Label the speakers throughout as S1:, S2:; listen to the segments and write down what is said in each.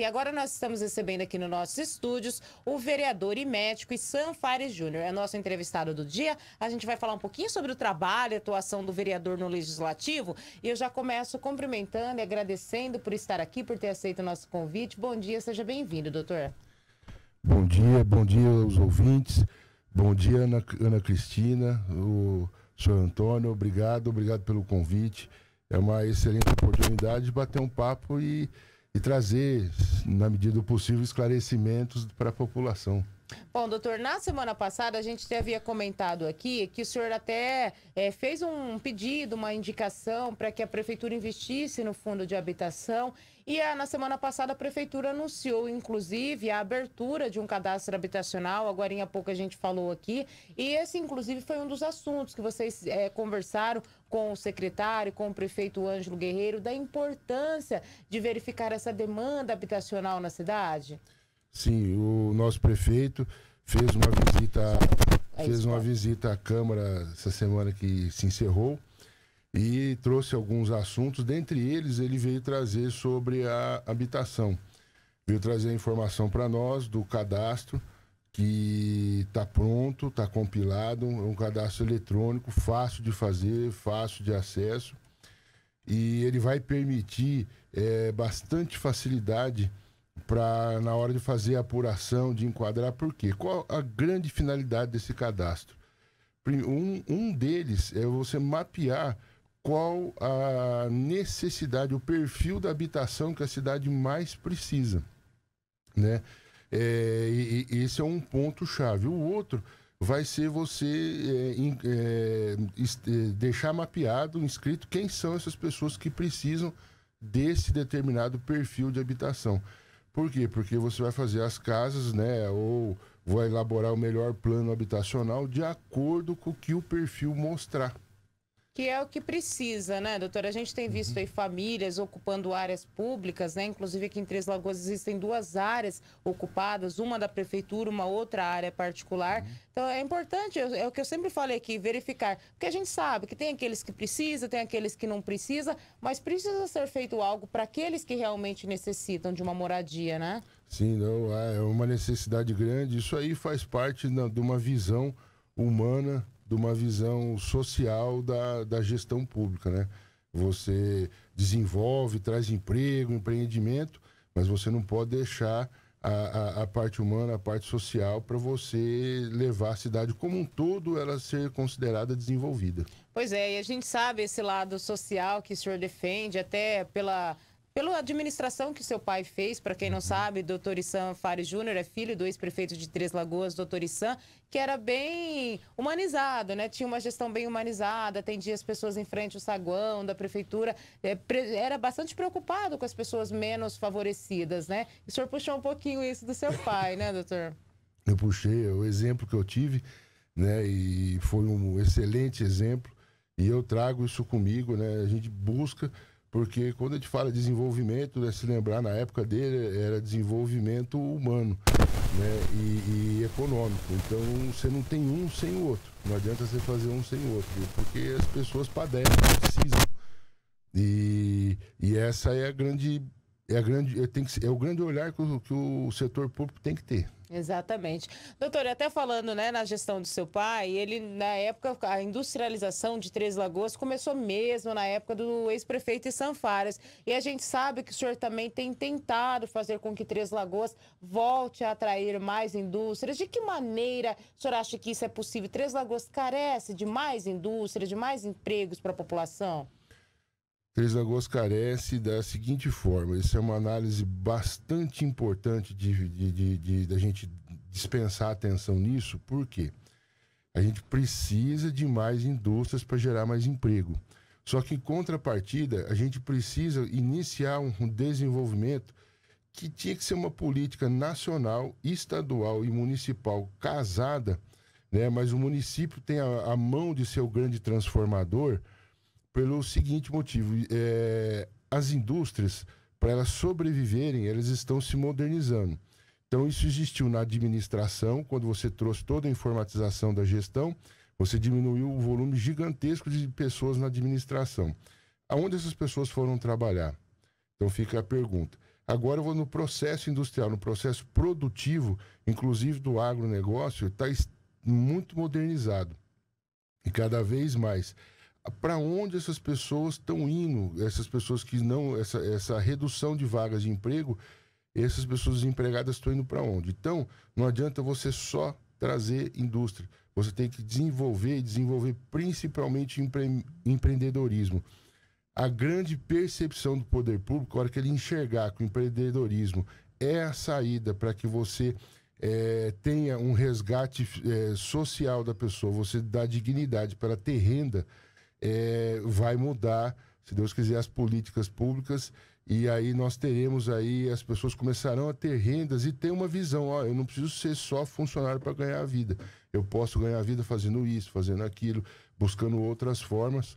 S1: E agora nós estamos recebendo aqui nos nossos estúdios o vereador e médico Sam Fares Júnior. É nosso entrevistado do dia. A gente vai falar um pouquinho sobre o trabalho e atuação do vereador no Legislativo. E eu já começo cumprimentando e agradecendo por estar aqui, por ter aceito o nosso convite. Bom dia, seja bem-vindo, doutor.
S2: Bom dia, bom dia aos ouvintes. Bom dia, Ana, Ana Cristina, o senhor Antônio. Obrigado, obrigado pelo convite. É uma excelente oportunidade de bater um papo e e trazer, na medida do possível, esclarecimentos para a população.
S1: Bom, doutor, na semana passada a gente havia comentado aqui que o senhor até é, fez um pedido, uma indicação para que a prefeitura investisse no fundo de habitação. E a, ah, na semana passada a prefeitura anunciou, inclusive, a abertura de um cadastro habitacional. Agora há pouco a gente falou aqui. E esse, inclusive, foi um dos assuntos que vocês é, conversaram com o secretário, com o prefeito Ângelo Guerreiro, da importância de verificar essa demanda habitacional na cidade?
S2: Sim, o nosso prefeito fez uma visita, é fez uma visita à Câmara essa semana que se encerrou e trouxe alguns assuntos, dentre eles ele veio trazer sobre a habitação. Veio trazer a informação para nós do cadastro que está pronto, está compilado, é um cadastro eletrônico, fácil de fazer, fácil de acesso, e ele vai permitir é, bastante facilidade para na hora de fazer a apuração, de enquadrar, por quê? Qual a grande finalidade desse cadastro? Um, um deles é você mapear qual a necessidade, o perfil da habitação que a cidade mais precisa, né? É, e, e esse é um ponto-chave. O outro vai ser você é, in, é, é, deixar mapeado, inscrito, quem são essas pessoas que precisam desse determinado perfil de habitação. Por quê? Porque você vai fazer as casas, né? Ou vai elaborar o melhor plano habitacional de acordo com o que o perfil mostrar.
S1: Que é o que precisa, né, doutora? A gente tem visto uhum. aí famílias ocupando áreas públicas, né? Inclusive aqui em Três Lagoas existem duas áreas ocupadas, uma da prefeitura, uma outra área particular. Uhum. Então é importante, é o que eu sempre falei aqui, verificar. Porque a gente sabe que tem aqueles que precisa, tem aqueles que não precisa, mas precisa ser feito algo para aqueles que realmente necessitam de uma moradia, né?
S2: Sim, não, é, é uma necessidade grande. Isso aí faz parte de uma visão humana de uma visão social da, da gestão pública, né? Você desenvolve, traz emprego, empreendimento, mas você não pode deixar a, a, a parte humana, a parte social, para você levar a cidade como um todo ela ser considerada desenvolvida.
S1: Pois é, e a gente sabe esse lado social que o senhor defende, até pela pela administração que seu pai fez, para quem não uhum. sabe, doutor Issan Fares Júnior é filho do ex-prefeito de Três Lagoas, doutor Issan, que era bem humanizado, né? Tinha uma gestão bem humanizada, atendia as pessoas em frente ao saguão da prefeitura, é, era bastante preocupado com as pessoas menos favorecidas, né? E o senhor puxou um pouquinho isso do seu pai, né, doutor?
S2: Eu puxei, é o exemplo que eu tive, né? E foi um excelente exemplo. E eu trago isso comigo, né? A gente busca porque quando a gente fala desenvolvimento, né, se lembrar na época dele era desenvolvimento humano né, e, e econômico. Então você não tem um sem o outro. Não adianta você fazer um sem o outro, porque as pessoas padecem, precisam. E, e essa é a grande. É, a grande, é, tem que, é o grande
S1: olhar que o, que
S2: o setor público tem que ter.
S1: Exatamente. Doutor, até falando né, na gestão do seu pai, ele, na época, a industrialização de Três Lagoas começou mesmo na época do ex-prefeito Sanfares. E a gente sabe que o senhor também tem tentado fazer com que Três Lagoas volte a atrair mais indústrias. De que maneira o senhor acha que isso é possível? Três Lagoas carece de mais indústrias de mais empregos para a população?
S2: Três Lagoas carece da seguinte forma: isso é uma análise bastante importante de, de, de, de, de gente dispensar atenção nisso, porque A gente precisa de mais indústrias para gerar mais emprego. Só que, em contrapartida, a gente precisa iniciar um desenvolvimento que tinha que ser uma política nacional, estadual e municipal casada, né? mas o município tem a, a mão de ser o grande transformador pelo seguinte motivo: é, as indústrias, para elas sobreviverem, elas estão se modernizando. Então, isso existiu na administração, quando você trouxe toda a informatização da gestão, você diminuiu o volume gigantesco de pessoas na administração. Aonde essas pessoas foram trabalhar? Então, fica a pergunta. Agora eu vou no processo industrial, no processo produtivo, inclusive do agronegócio, tá está muito modernizado. E cada vez mais para onde essas pessoas estão indo, essas pessoas que não, essa, essa redução de vagas de emprego, essas pessoas desempregadas estão indo para onde? Então, não adianta você só trazer indústria, você tem que desenvolver e desenvolver principalmente empre, empreendedorismo. A grande percepção do poder público, a hora que ele enxergar que o empreendedorismo é a saída para que você é, tenha um resgate é, social da pessoa, você dá dignidade para ter renda é, vai mudar, se Deus quiser, as políticas públicas e aí nós teremos aí, as pessoas começarão a ter rendas e ter uma visão, ó, eu não preciso ser só funcionário para ganhar a vida. Eu posso ganhar a vida fazendo isso, fazendo aquilo, buscando outras formas.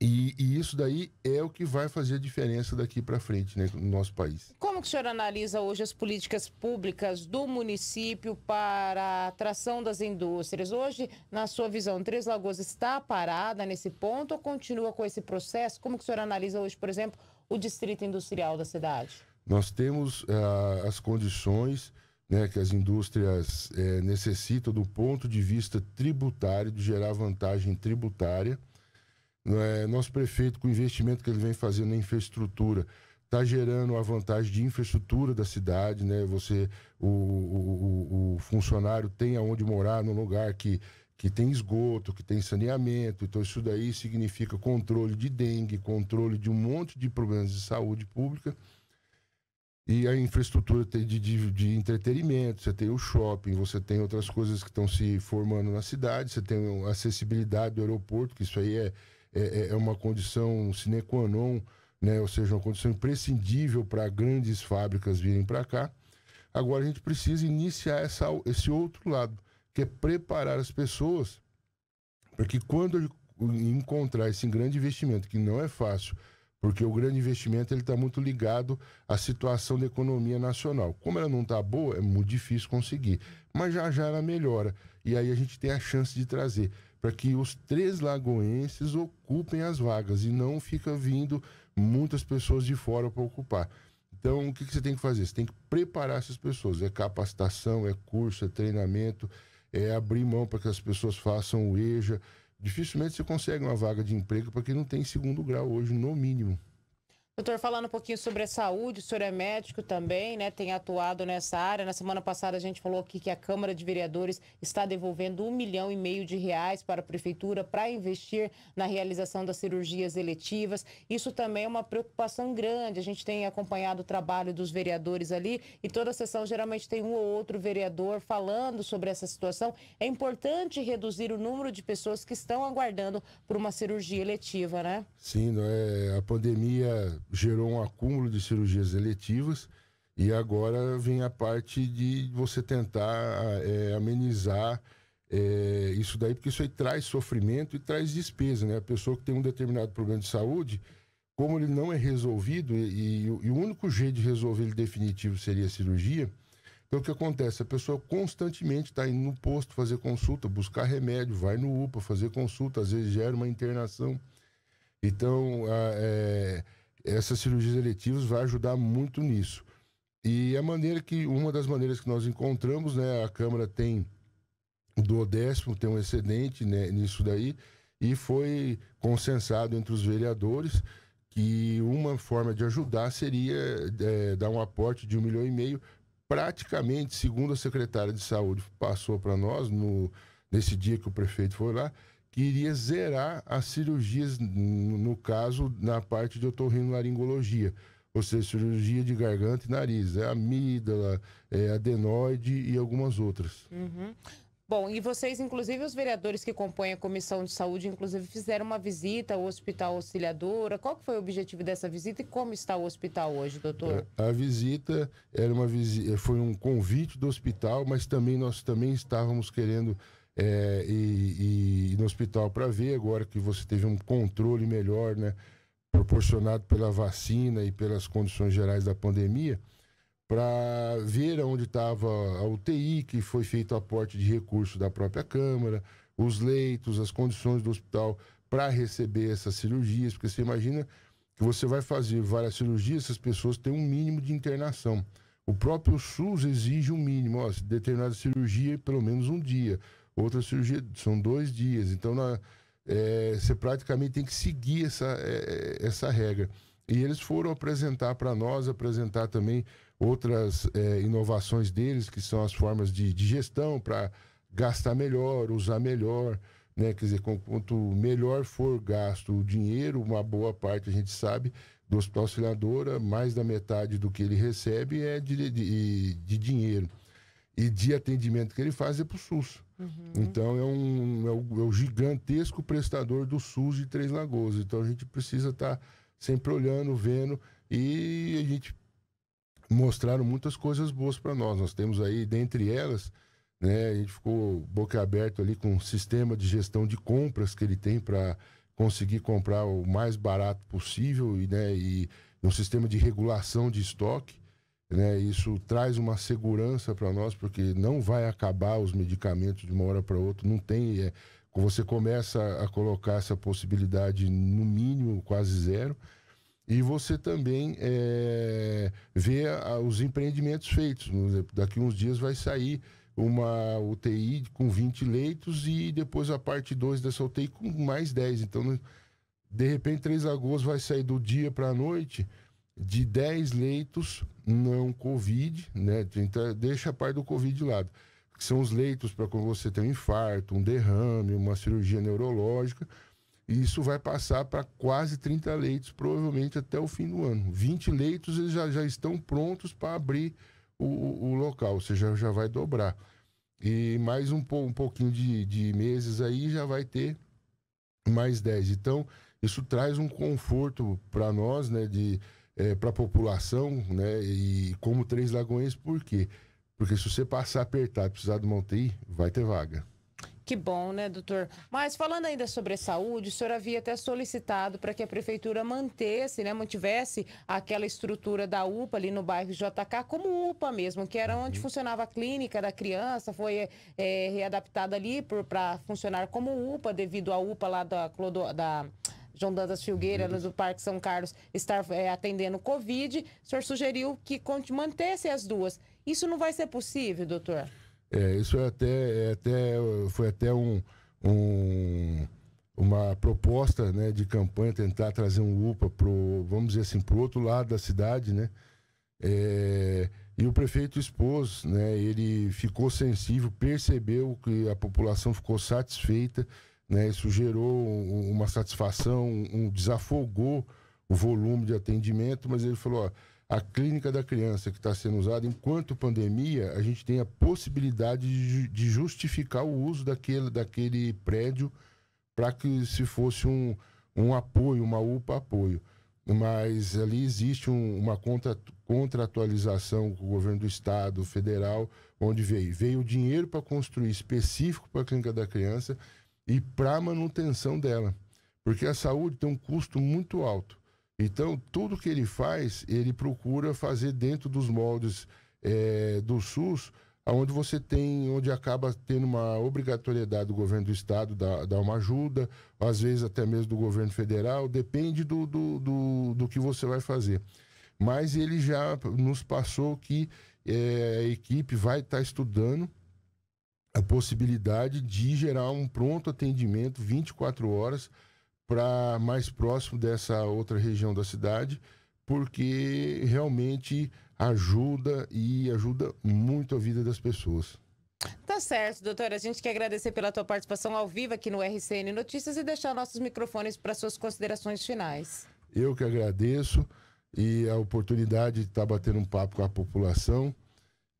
S2: E, e isso daí é o que vai fazer a diferença daqui para frente né, no nosso país.
S1: Como que o senhor analisa hoje as políticas públicas do município para a atração das indústrias? Hoje, na sua visão, Três Lagoas está parada nesse ponto ou continua com esse processo? Como que o senhor analisa hoje, por exemplo, o distrito industrial da cidade?
S2: Nós temos eh, as condições né, que as indústrias eh, necessitam do ponto de vista tributário, de gerar vantagem tributária. É, nosso prefeito, com o investimento que ele vem fazendo na infraestrutura, está gerando a vantagem de infraestrutura da cidade, né? Você, o, o, o funcionário tem aonde morar num lugar que, que tem esgoto, que tem saneamento. Então, isso daí significa controle de dengue, controle de um monte de problemas de saúde pública. E a infraestrutura de, de, de entretenimento, você tem o shopping, você tem outras coisas que estão se formando na cidade, você tem a acessibilidade do aeroporto, que isso aí é, é, é uma condição sine qua non né? ou seja, uma condição imprescindível para grandes fábricas virem para cá. Agora a gente precisa iniciar essa, esse outro lado, que é preparar as pessoas para que quando encontrar esse grande investimento, que não é fácil, porque o grande investimento ele está muito ligado à situação da economia nacional. Como ela não está boa, é muito difícil conseguir. Mas já já ela melhora e aí a gente tem a chance de trazer para que os três lagoenses ocupem as vagas e não fica vindo muitas pessoas de fora para ocupar. Então, o que, que, você tem que fazer? Você tem que preparar essas pessoas. É capacitação, é curso, é treinamento, é abrir mão para que as pessoas façam o EJA. Dificilmente você consegue uma vaga de emprego para quem não tem segundo grau hoje, no mínimo.
S1: Doutor, falando um pouquinho sobre a saúde, o senhor é médico também, né? Tem atuado nessa área. Na semana passada a gente falou aqui que a Câmara de Vereadores está devolvendo um milhão e meio de reais para a Prefeitura para investir na realização das cirurgias eletivas. Isso também é uma preocupação grande. A gente tem acompanhado o trabalho dos vereadores ali e toda sessão geralmente tem um ou outro vereador falando sobre essa situação. É importante reduzir o número de pessoas que estão aguardando por uma cirurgia eletiva, né?
S2: Sim, é, a pandemia gerou um acúmulo de cirurgias eletivas e agora vem a parte de você tentar é, amenizar é, isso daí, porque isso aí traz sofrimento e traz despesa, né? A pessoa que tem um determinado problema de saúde, como ele não é resolvido e, e, e o único jeito de resolver ele definitivo seria a cirurgia, então o que acontece? A pessoa constantemente está indo no posto fazer consulta, buscar remédio, vai no UPA fazer consulta, às vezes gera uma internação. Então, a, é essas cirurgias eletivas vai ajudar muito nisso. E a maneira que, uma das maneiras que nós encontramos, né, a Câmara tem do décimo, tem um excedente né, nisso daí, e foi consensado entre os vereadores que uma forma de ajudar seria é, dar um aporte de um milhão e meio, praticamente, segundo a secretária de saúde passou para nós, no, nesse dia que o prefeito foi lá, que iria zerar as cirurgias, no caso, na parte de otorrinolaringologia, ou seja, cirurgia de garganta e nariz, é amígdala, é adenoide e algumas outras.
S1: Uhum. Bom, e vocês, inclusive, os vereadores que compõem a Comissão de Saúde, inclusive, fizeram uma visita ao Hospital Auxiliadora. Qual foi o objetivo dessa visita e como está o hospital hoje, doutor?
S2: É, a visita era uma visita, foi um convite do hospital, mas também nós também estávamos querendo é, e, e, no hospital para ver agora que você teve um controle melhor, né, proporcionado pela vacina e pelas condições gerais da pandemia, para ver onde estava a UTI, que foi feito aporte de recurso da própria Câmara, os leitos, as condições do hospital para receber essas cirurgias, porque você imagina que você vai fazer várias cirurgias, essas pessoas têm um mínimo de internação. O próprio SUS exige um mínimo, ó, determinada cirurgia pelo menos um dia outra cirurgia são dois dias. Então, na, é, você praticamente tem que seguir essa, é, é essa regra. E eles foram apresentar para nós, apresentar também outras é, inovações deles, que são as formas de, de gestão para gastar melhor, usar melhor. Né? Quer dizer, quanto melhor for gasto o dinheiro, uma boa parte a gente sabe do Hospital Auxiliadora, mais da metade do que ele recebe é de, de, de dinheiro. E de atendimento que ele faz é para o SUS. Uhum. Então é um, é um, é, um, gigantesco prestador do SUS de Três Lagoas. Então a gente precisa estar tá sempre olhando, vendo e a gente mostraram muitas coisas boas para nós. Nós temos aí, dentre elas, né, a gente ficou boca aberta ali com o um sistema de gestão de compras que ele tem para conseguir comprar o mais barato possível e, né, e um sistema de regulação de estoque. Né? Isso traz uma segurança para nós, porque não vai acabar os medicamentos de uma hora para outra, não tem. É, você começa a colocar essa possibilidade no mínimo quase zero. E você também é, vê a, os empreendimentos feitos. Daqui uns dias vai sair uma UTI com 20 leitos e depois a parte 2 dessa UTI com mais 10. Então, de repente, Três Lagoas vai sair do dia para a noite de 10 leitos não Covid, né? Então, deixa a parte do Covid de lado. Que são os leitos para quando você tem um infarto, um derrame, uma cirurgia neurológica. E isso vai passar para quase 30 leitos, provavelmente até o fim do ano. 20 leitos eles já, já estão prontos para abrir o, o, local, ou seja, já vai dobrar. E mais um, um pouquinho de, de meses aí já vai ter mais 10. Então, isso traz um conforto para nós, né? De, é, para a população, né? E como Três Lagoinhas, por quê? Porque se você passar apertado e precisar de uma UTI, vai ter vaga.
S1: Que bom, né, doutor? Mas falando ainda sobre a saúde, o senhor havia até solicitado para que a prefeitura mantesse, né, mantivesse aquela estrutura da UPA ali no bairro JK, como UPA mesmo, que era onde uhum. funcionava a clínica da criança, foi é, é readaptada ali para funcionar como UPA devido à UPA lá da, da João Dantas Filgueira, uhum. do Parque São Carlos, estar é, atendendo Covid. O senhor sugeriu que mantesse as duas. Isso não vai ser possível, doutor?
S2: É, isso é até, é até, foi até um, um, uma proposta né, de campanha tentar trazer um UPA para vamos dizer assim, para o outro lado da cidade, né? É, e o prefeito expôs, né? Ele ficou sensível, percebeu que a população ficou satisfeita né? Isso gerou uma satisfação, um, desafogou o volume de atendimento, mas ele falou: ó, a clínica da criança que está sendo usada enquanto pandemia, a gente tem a possibilidade de, justificar o uso daquele, daquele prédio para que se fosse um, um apoio, uma UPA apoio. Mas ali existe um, uma contra, contratualização com o governo do estado, federal, onde veio. Veio o dinheiro para construir específico para a clínica da criança e para a manutenção dela. Porque a saúde tem um custo muito alto. Então, tudo que ele faz, ele procura fazer dentro dos moldes é, do SUS, onde você tem, onde acaba tendo uma obrigatoriedade do governo do estado dar, dar uma ajuda, às vezes até mesmo do governo federal, depende do, do, do, do que você vai fazer. Mas ele já nos passou que é, a equipe vai estar tá estudando a possibilidade de gerar um pronto atendimento 24 horas para mais próximo dessa outra região da cidade, porque realmente ajuda e ajuda muito a vida das pessoas.
S1: Tá certo, doutora. A gente quer agradecer pela tua participação ao vivo aqui no RCN Notícias e deixar nossos microfones para suas considerações finais.
S2: Eu que agradeço e a oportunidade de estar tá batendo um papo com a população.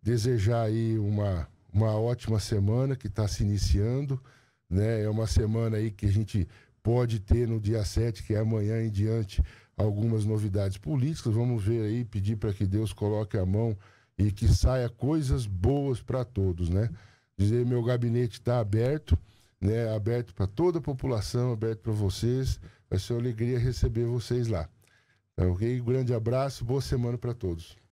S2: Desejar aí uma uma ótima semana que está se iniciando, né? É uma semana aí que a gente pode ter no dia 7, que é amanhã em diante, algumas novidades políticas. Vamos ver aí, pedir para que Deus coloque a mão e que saia coisas boas para todos, né? Dizer meu gabinete está aberto, né? Aberto para toda a população, aberto para vocês. Vai ser uma alegria receber vocês lá. Tá ok? Grande abraço, boa semana para todos.